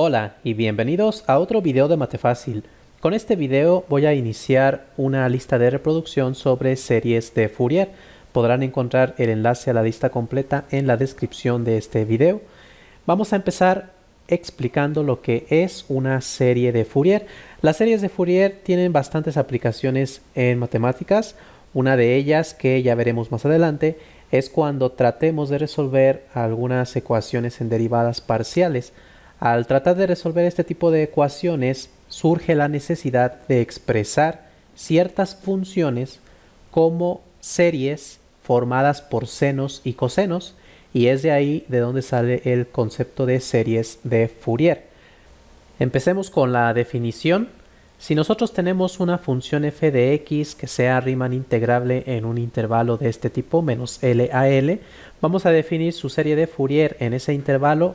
Hola y bienvenidos a otro video de Mate Fácil. Con este video voy a iniciar una lista de reproducción sobre series de Fourier. Podrán encontrar el enlace a la lista completa en la descripción de este video. Vamos a empezar explicando lo que es una serie de Fourier. Las series de Fourier tienen bastantes aplicaciones en matemáticas. Una de ellas, que ya veremos más adelante, es cuando tratemos de resolver algunas ecuaciones en derivadas parciales. Al tratar de resolver este tipo de ecuaciones surge la necesidad de expresar ciertas funciones como series formadas por senos y cosenos y es de ahí de donde sale el concepto de series de Fourier. Empecemos con la definición. Si nosotros tenemos una función f de x que sea Riemann integrable en un intervalo de este tipo menos L a L, vamos a definir su serie de Fourier en ese intervalo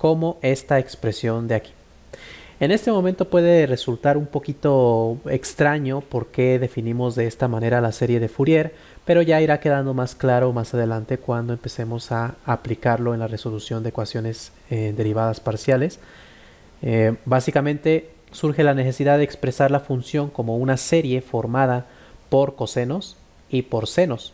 como esta expresión de aquí. En este momento puede resultar un poquito extraño por qué definimos de esta manera la serie de Fourier, pero ya irá quedando más claro más adelante cuando empecemos a aplicarlo en la resolución de ecuaciones eh, derivadas parciales. Eh, básicamente surge la necesidad de expresar la función como una serie formada por cosenos y por senos.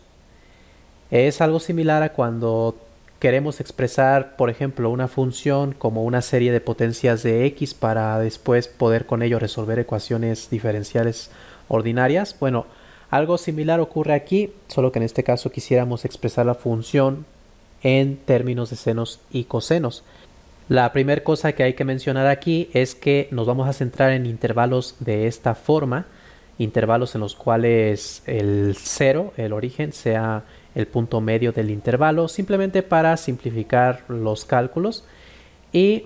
Es algo similar a cuando queremos expresar, por ejemplo, una función como una serie de potencias de x para después poder con ello resolver ecuaciones diferenciales ordinarias, bueno, algo similar ocurre aquí, solo que en este caso quisiéramos expresar la función en términos de senos y cosenos. La primera cosa que hay que mencionar aquí es que nos vamos a centrar en intervalos de esta forma, intervalos en los cuales el cero el origen, sea el punto medio del intervalo, simplemente para simplificar los cálculos. Y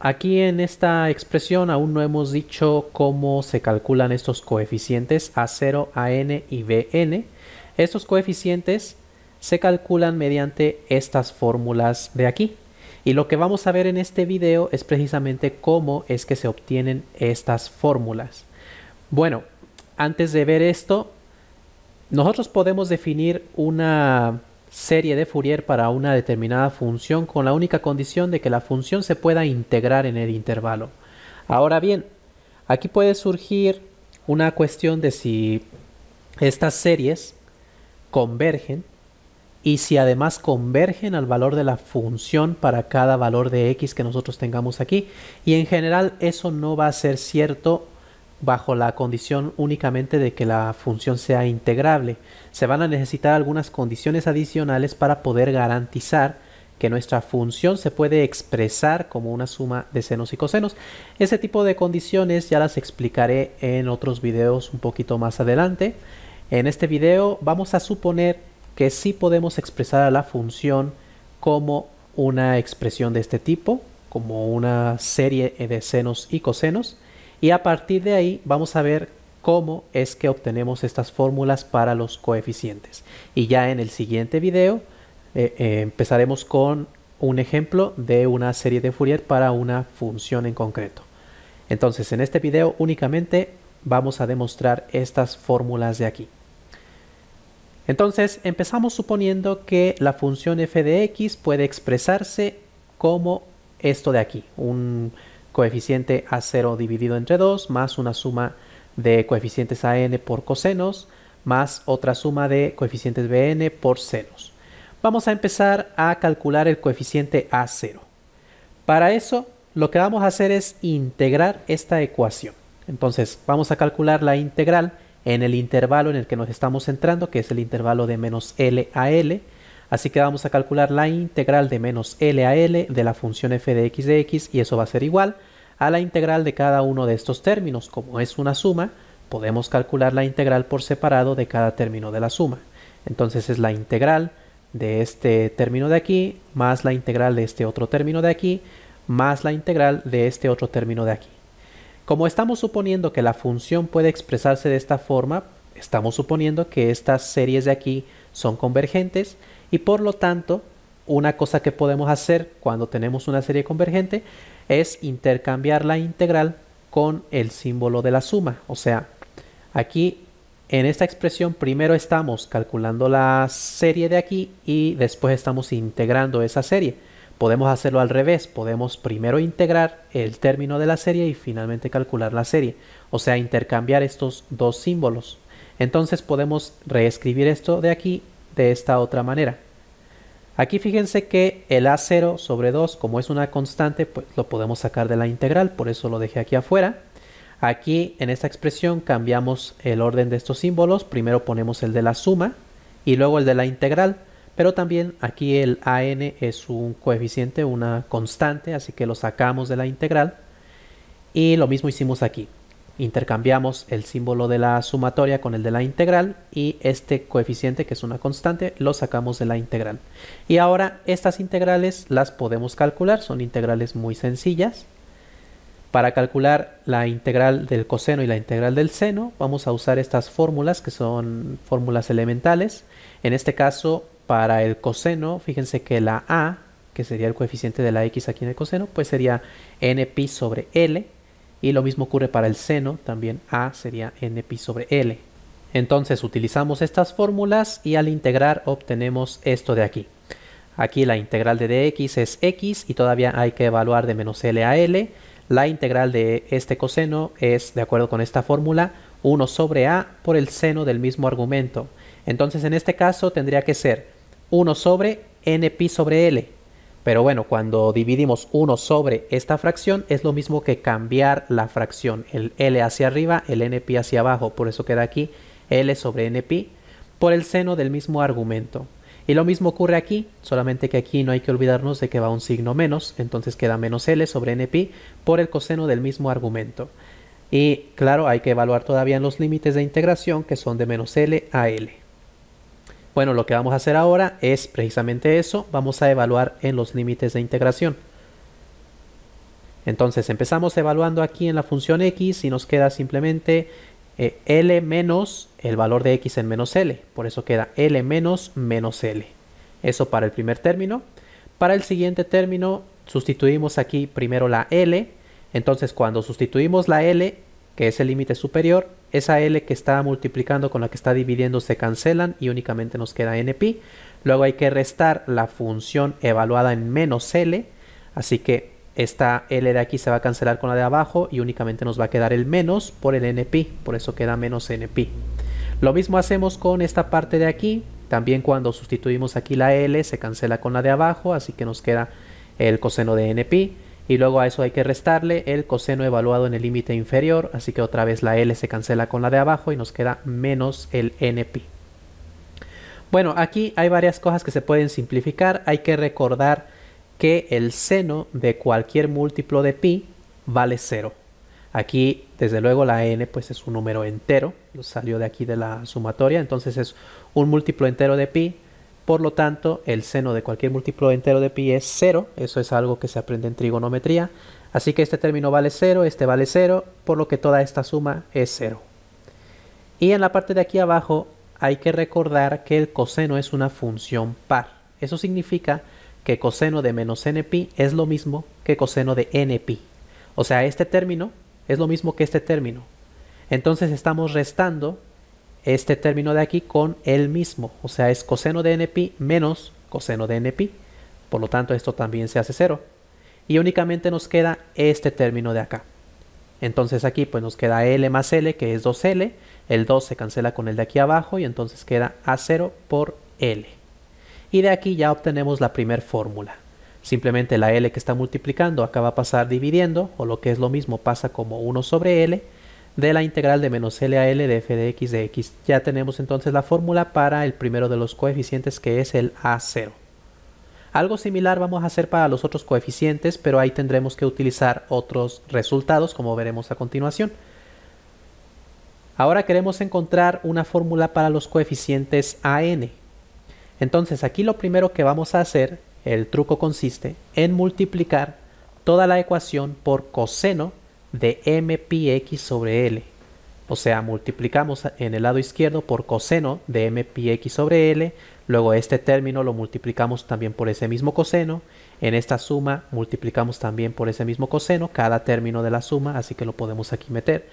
aquí en esta expresión aún no hemos dicho cómo se calculan estos coeficientes A0, AN y BN. Estos coeficientes se calculan mediante estas fórmulas de aquí. Y lo que vamos a ver en este video es precisamente cómo es que se obtienen estas fórmulas. Bueno, antes de ver esto, nosotros podemos definir una serie de Fourier para una determinada función con la única condición de que la función se pueda integrar en el intervalo. Ahora bien, aquí puede surgir una cuestión de si estas series convergen y si además convergen al valor de la función para cada valor de x que nosotros tengamos aquí. Y en general eso no va a ser cierto bajo la condición únicamente de que la función sea integrable. Se van a necesitar algunas condiciones adicionales para poder garantizar que nuestra función se puede expresar como una suma de senos y cosenos. Ese tipo de condiciones ya las explicaré en otros videos un poquito más adelante. En este video vamos a suponer que sí podemos expresar a la función como una expresión de este tipo, como una serie de senos y cosenos. Y a partir de ahí vamos a ver cómo es que obtenemos estas fórmulas para los coeficientes. Y ya en el siguiente video eh, eh, empezaremos con un ejemplo de una serie de Fourier para una función en concreto. Entonces en este video únicamente vamos a demostrar estas fórmulas de aquí. Entonces empezamos suponiendo que la función f de x puede expresarse como esto de aquí, un, coeficiente A0 dividido entre 2 más una suma de coeficientes a n por cosenos más otra suma de coeficientes BN por senos. Vamos a empezar a calcular el coeficiente A0. Para eso lo que vamos a hacer es integrar esta ecuación. Entonces vamos a calcular la integral en el intervalo en el que nos estamos entrando, que es el intervalo de menos L a L. Así que vamos a calcular la integral de menos L a L de la función f de x de x y eso va a ser igual a la integral de cada uno de estos términos. Como es una suma, podemos calcular la integral por separado de cada término de la suma. Entonces es la integral de este término de aquí, más la integral de este otro término de aquí, más la integral de este otro término de aquí. Como estamos suponiendo que la función puede expresarse de esta forma, estamos suponiendo que estas series de aquí son convergentes, y por lo tanto, una cosa que podemos hacer cuando tenemos una serie convergente es intercambiar la integral con el símbolo de la suma. O sea, aquí en esta expresión primero estamos calculando la serie de aquí y después estamos integrando esa serie. Podemos hacerlo al revés, podemos primero integrar el término de la serie y finalmente calcular la serie, o sea, intercambiar estos dos símbolos. Entonces podemos reescribir esto de aquí de esta otra manera. Aquí fíjense que el A0 sobre 2, como es una constante, pues lo podemos sacar de la integral, por eso lo dejé aquí afuera. Aquí en esta expresión cambiamos el orden de estos símbolos, primero ponemos el de la suma y luego el de la integral, pero también aquí el AN es un coeficiente, una constante, así que lo sacamos de la integral. Y lo mismo hicimos aquí intercambiamos el símbolo de la sumatoria con el de la integral y este coeficiente que es una constante lo sacamos de la integral. Y ahora estas integrales las podemos calcular, son integrales muy sencillas. Para calcular la integral del coseno y la integral del seno vamos a usar estas fórmulas que son fórmulas elementales. En este caso para el coseno, fíjense que la a, que sería el coeficiente de la x aquí en el coseno, pues sería n sobre l y lo mismo ocurre para el seno, también A sería npi sobre L. Entonces utilizamos estas fórmulas y al integrar obtenemos esto de aquí. Aquí la integral de dx es x y todavía hay que evaluar de menos L a L. La integral de este coseno es, de acuerdo con esta fórmula, 1 sobre a por el seno del mismo argumento. Entonces en este caso tendría que ser 1 sobre npi sobre L. Pero bueno, cuando dividimos 1 sobre esta fracción es lo mismo que cambiar la fracción, el L hacia arriba, el NP hacia abajo, por eso queda aquí L sobre NP por el seno del mismo argumento. Y lo mismo ocurre aquí, solamente que aquí no hay que olvidarnos de que va un signo menos, entonces queda menos L sobre NP por el coseno del mismo argumento. Y claro, hay que evaluar todavía los límites de integración que son de menos L a L. Bueno, lo que vamos a hacer ahora es precisamente eso, vamos a evaluar en los límites de integración. Entonces empezamos evaluando aquí en la función x y nos queda simplemente eh, L menos el valor de x en menos L. Por eso queda L menos menos L. Eso para el primer término. Para el siguiente término sustituimos aquí primero la L. Entonces cuando sustituimos la L que es el límite superior, esa L que está multiplicando con la que está dividiendo se cancelan y únicamente nos queda NP. Luego hay que restar la función evaluada en menos L, así que esta L de aquí se va a cancelar con la de abajo y únicamente nos va a quedar el menos por el NP, por eso queda menos NP. Lo mismo hacemos con esta parte de aquí, también cuando sustituimos aquí la L se cancela con la de abajo, así que nos queda el coseno de NP y luego a eso hay que restarle el coseno evaluado en el límite inferior, así que otra vez la L se cancela con la de abajo y nos queda menos el NP. Bueno, aquí hay varias cosas que se pueden simplificar, hay que recordar que el seno de cualquier múltiplo de pi vale 0. Aquí, desde luego, la n pues es un número entero, salió de aquí de la sumatoria, entonces es un múltiplo entero de pi por lo tanto, el seno de cualquier múltiplo entero de pi es 0. Eso es algo que se aprende en trigonometría. Así que este término vale 0, este vale 0, por lo que toda esta suma es 0. Y en la parte de aquí abajo hay que recordar que el coseno es una función par. Eso significa que coseno de menos pi es lo mismo que coseno de npi. O sea, este término es lo mismo que este término. Entonces estamos restando este término de aquí con el mismo. O sea, es coseno de npi menos coseno de npi. Por lo tanto, esto también se hace cero. Y únicamente nos queda este término de acá. Entonces aquí pues nos queda L más L, que es 2L. El 2 se cancela con el de aquí abajo y entonces queda A0 por L. Y de aquí ya obtenemos la primer fórmula. Simplemente la L que está multiplicando acaba a pasar dividiendo, o lo que es lo mismo pasa como 1 sobre L, de la integral de menos L a L de f de x de x. Ya tenemos entonces la fórmula para el primero de los coeficientes que es el a0. Algo similar vamos a hacer para los otros coeficientes, pero ahí tendremos que utilizar otros resultados como veremos a continuación. Ahora queremos encontrar una fórmula para los coeficientes a n. Entonces aquí lo primero que vamos a hacer, el truco consiste en multiplicar toda la ecuación por coseno de m sobre L. O sea, multiplicamos en el lado izquierdo por coseno de m pi x sobre L, luego este término lo multiplicamos también por ese mismo coseno, en esta suma multiplicamos también por ese mismo coseno cada término de la suma, así que lo podemos aquí meter.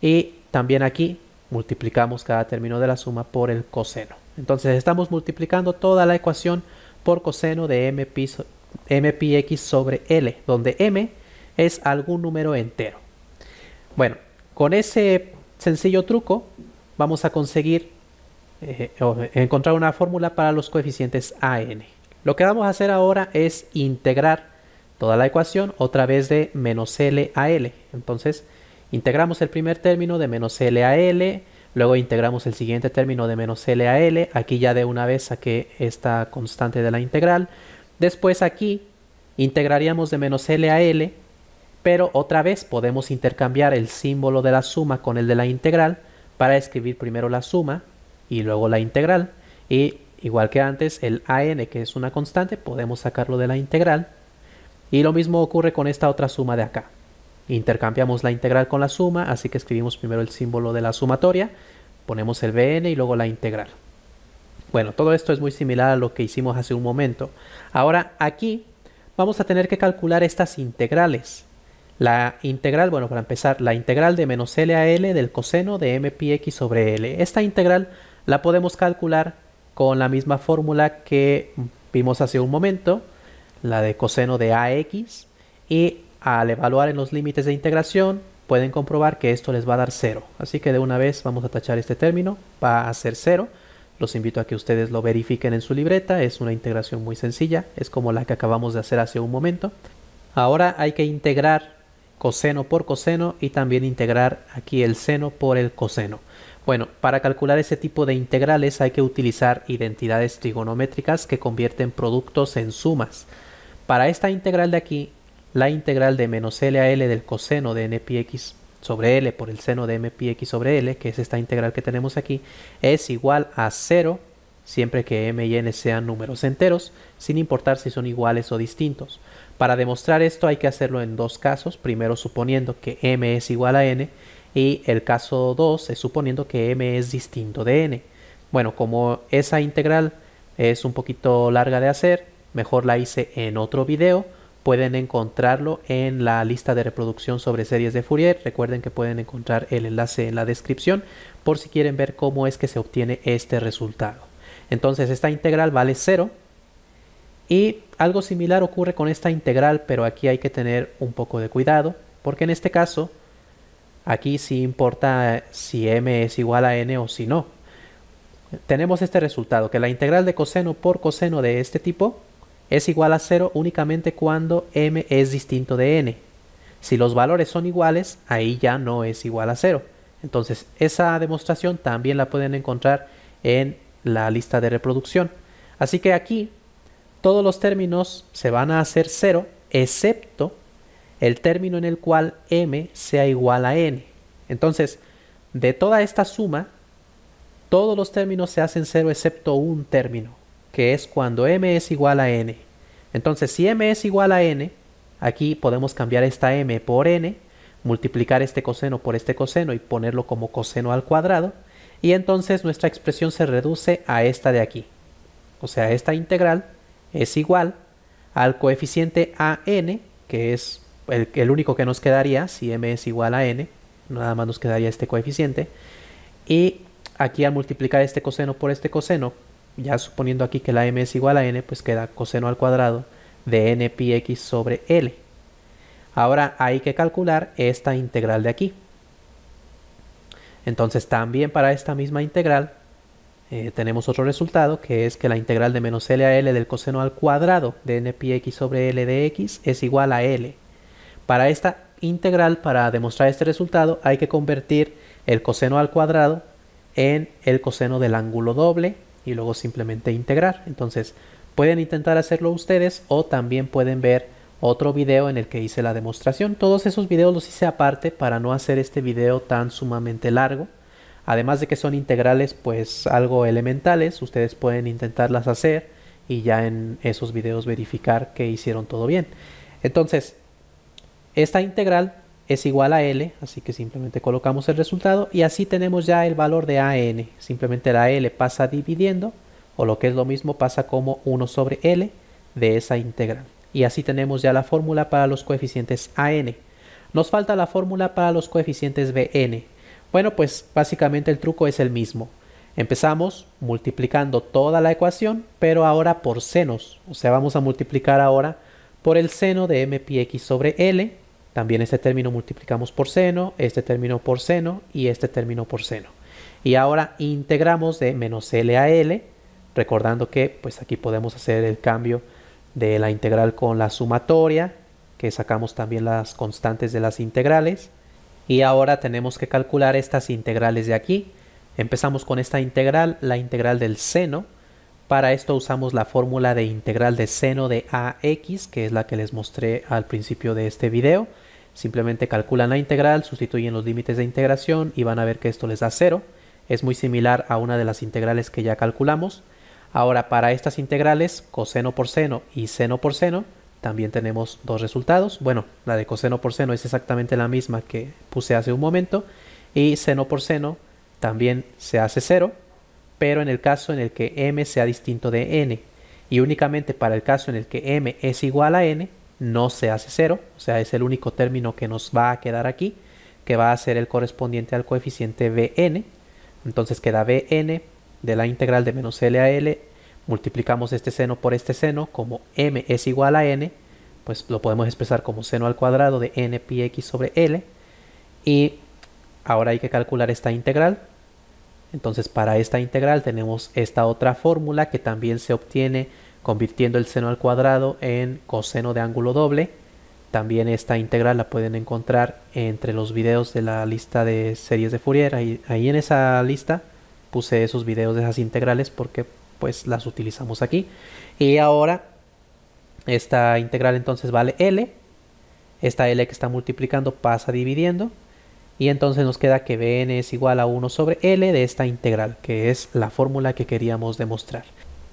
Y también aquí multiplicamos cada término de la suma por el coseno. Entonces estamos multiplicando toda la ecuación por coseno de m pi, x sobre L, donde m es algún número entero. Bueno, con ese sencillo truco vamos a conseguir eh, encontrar una fórmula para los coeficientes a n Lo que vamos a hacer ahora es integrar toda la ecuación otra vez de menos L a L. Entonces, integramos el primer término de menos L a L, luego integramos el siguiente término de menos L a L. Aquí ya de una vez saqué esta constante de la integral. Después aquí integraríamos de menos L a L pero otra vez podemos intercambiar el símbolo de la suma con el de la integral para escribir primero la suma y luego la integral. Y igual que antes, el AN, que es una constante, podemos sacarlo de la integral. Y lo mismo ocurre con esta otra suma de acá. Intercambiamos la integral con la suma, así que escribimos primero el símbolo de la sumatoria, ponemos el BN y luego la integral. Bueno, todo esto es muy similar a lo que hicimos hace un momento. Ahora aquí vamos a tener que calcular estas integrales. La integral, bueno, para empezar, la integral de menos L a L del coseno de m x sobre L. Esta integral la podemos calcular con la misma fórmula que vimos hace un momento, la de coseno de AX, y al evaluar en los límites de integración pueden comprobar que esto les va a dar cero Así que de una vez vamos a tachar este término, va a ser cero Los invito a que ustedes lo verifiquen en su libreta, es una integración muy sencilla, es como la que acabamos de hacer hace un momento. Ahora hay que integrar coseno por coseno y también integrar aquí el seno por el coseno. Bueno, para calcular ese tipo de integrales hay que utilizar identidades trigonométricas que convierten productos en sumas. Para esta integral de aquí, la integral de menos L a L del coseno de npx sobre L por el seno de mpx sobre L, que es esta integral que tenemos aquí, es igual a 0 siempre que m y n sean números enteros, sin importar si son iguales o distintos. Para demostrar esto hay que hacerlo en dos casos. Primero suponiendo que m es igual a n y el caso 2 es suponiendo que m es distinto de n. Bueno, como esa integral es un poquito larga de hacer, mejor la hice en otro video. Pueden encontrarlo en la lista de reproducción sobre series de Fourier. Recuerden que pueden encontrar el enlace en la descripción por si quieren ver cómo es que se obtiene este resultado. Entonces esta integral vale 0 y algo similar ocurre con esta integral, pero aquí hay que tener un poco de cuidado, porque en este caso, aquí sí importa si m es igual a n o si no. Tenemos este resultado, que la integral de coseno por coseno de este tipo es igual a 0 únicamente cuando m es distinto de n. Si los valores son iguales, ahí ya no es igual a 0. Entonces, esa demostración también la pueden encontrar en la lista de reproducción. Así que aquí todos los términos se van a hacer cero, excepto el término en el cual m sea igual a n. Entonces, de toda esta suma, todos los términos se hacen cero excepto un término, que es cuando m es igual a n. Entonces, si m es igual a n, aquí podemos cambiar esta m por n, multiplicar este coseno por este coseno y ponerlo como coseno al cuadrado, y entonces nuestra expresión se reduce a esta de aquí. O sea, esta integral es igual al coeficiente a n, que es el, único que nos quedaría, si m es igual a n, nada más nos quedaría este coeficiente. Y aquí al multiplicar este coseno por este coseno, ya suponiendo aquí que la m es igual a n, pues queda coseno al cuadrado de n pi x sobre l. Ahora hay que calcular esta integral de aquí. Entonces también para esta misma integral eh, tenemos otro resultado que es que la integral de menos L a L del coseno al cuadrado de npx sobre L de x es igual a L. Para esta integral, para demostrar este resultado, hay que convertir el coseno al cuadrado en el coseno del ángulo doble y luego simplemente integrar. Entonces, pueden intentar hacerlo ustedes o también pueden ver otro video en el que hice la demostración. Todos esos videos los hice aparte para no hacer este video tan sumamente largo. Además de que son integrales, pues algo elementales, ustedes pueden intentarlas hacer y ya en esos videos verificar que hicieron todo bien. Entonces, esta integral es igual a L, así que simplemente colocamos el resultado y así tenemos ya el valor de AN. Simplemente la L pasa dividiendo, o lo que es lo mismo pasa como 1 sobre L de esa integral. Y así tenemos ya la fórmula para los coeficientes AN. Nos falta la fórmula para los coeficientes BN. Bueno, pues básicamente el truco es el mismo. Empezamos multiplicando toda la ecuación, pero ahora por senos. O sea, vamos a multiplicar ahora por el seno de m pi x sobre l. También este término multiplicamos por seno, este término por seno y este término por seno. Y ahora integramos de menos l a l, recordando que pues aquí podemos hacer el cambio de la integral con la sumatoria, que sacamos también las constantes de las integrales. Y ahora tenemos que calcular estas integrales de aquí. Empezamos con esta integral, la integral del seno. Para esto usamos la fórmula de integral de seno de AX, que es la que les mostré al principio de este video. Simplemente calculan la integral, sustituyen los límites de integración y van a ver que esto les da cero Es muy similar a una de las integrales que ya calculamos. Ahora, para estas integrales, coseno por seno y seno por seno, también tenemos dos resultados. Bueno, la de coseno por seno es exactamente la misma que puse hace un momento. Y seno por seno también se hace cero, pero en el caso en el que m sea distinto de n. Y únicamente para el caso en el que m es igual a n, no se hace cero O sea, es el único término que nos va a quedar aquí, que va a ser el correspondiente al coeficiente bn. Entonces queda bn de la integral de menos l a l multiplicamos este seno por este seno, como m es igual a n, pues lo podemos expresar como seno al cuadrado de n pi x sobre l. Y ahora hay que calcular esta integral. Entonces para esta integral tenemos esta otra fórmula que también se obtiene convirtiendo el seno al cuadrado en coseno de ángulo doble. También esta integral la pueden encontrar entre los videos de la lista de series de Fourier. Ahí, ahí en esa lista puse esos videos de esas integrales porque pues las utilizamos aquí. Y ahora esta integral entonces vale L. Esta L que está multiplicando pasa dividiendo. Y entonces nos queda que Bn es igual a 1 sobre L de esta integral, que es la fórmula que queríamos demostrar.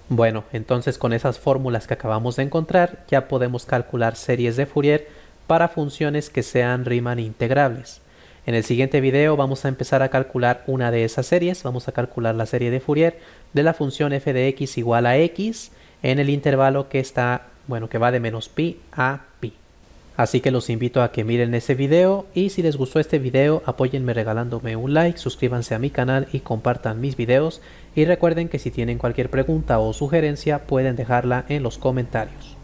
Bueno, entonces con esas fórmulas que acabamos de encontrar, ya podemos calcular series de Fourier para funciones que sean Riemann integrables. En el siguiente video vamos a empezar a calcular una de esas series. Vamos a calcular la serie de Fourier de la función f de x igual a x en el intervalo que está, bueno, que va de menos pi a pi. Así que los invito a que miren ese video y si les gustó este video apóyenme regalándome un like, suscríbanse a mi canal y compartan mis videos y recuerden que si tienen cualquier pregunta o sugerencia pueden dejarla en los comentarios.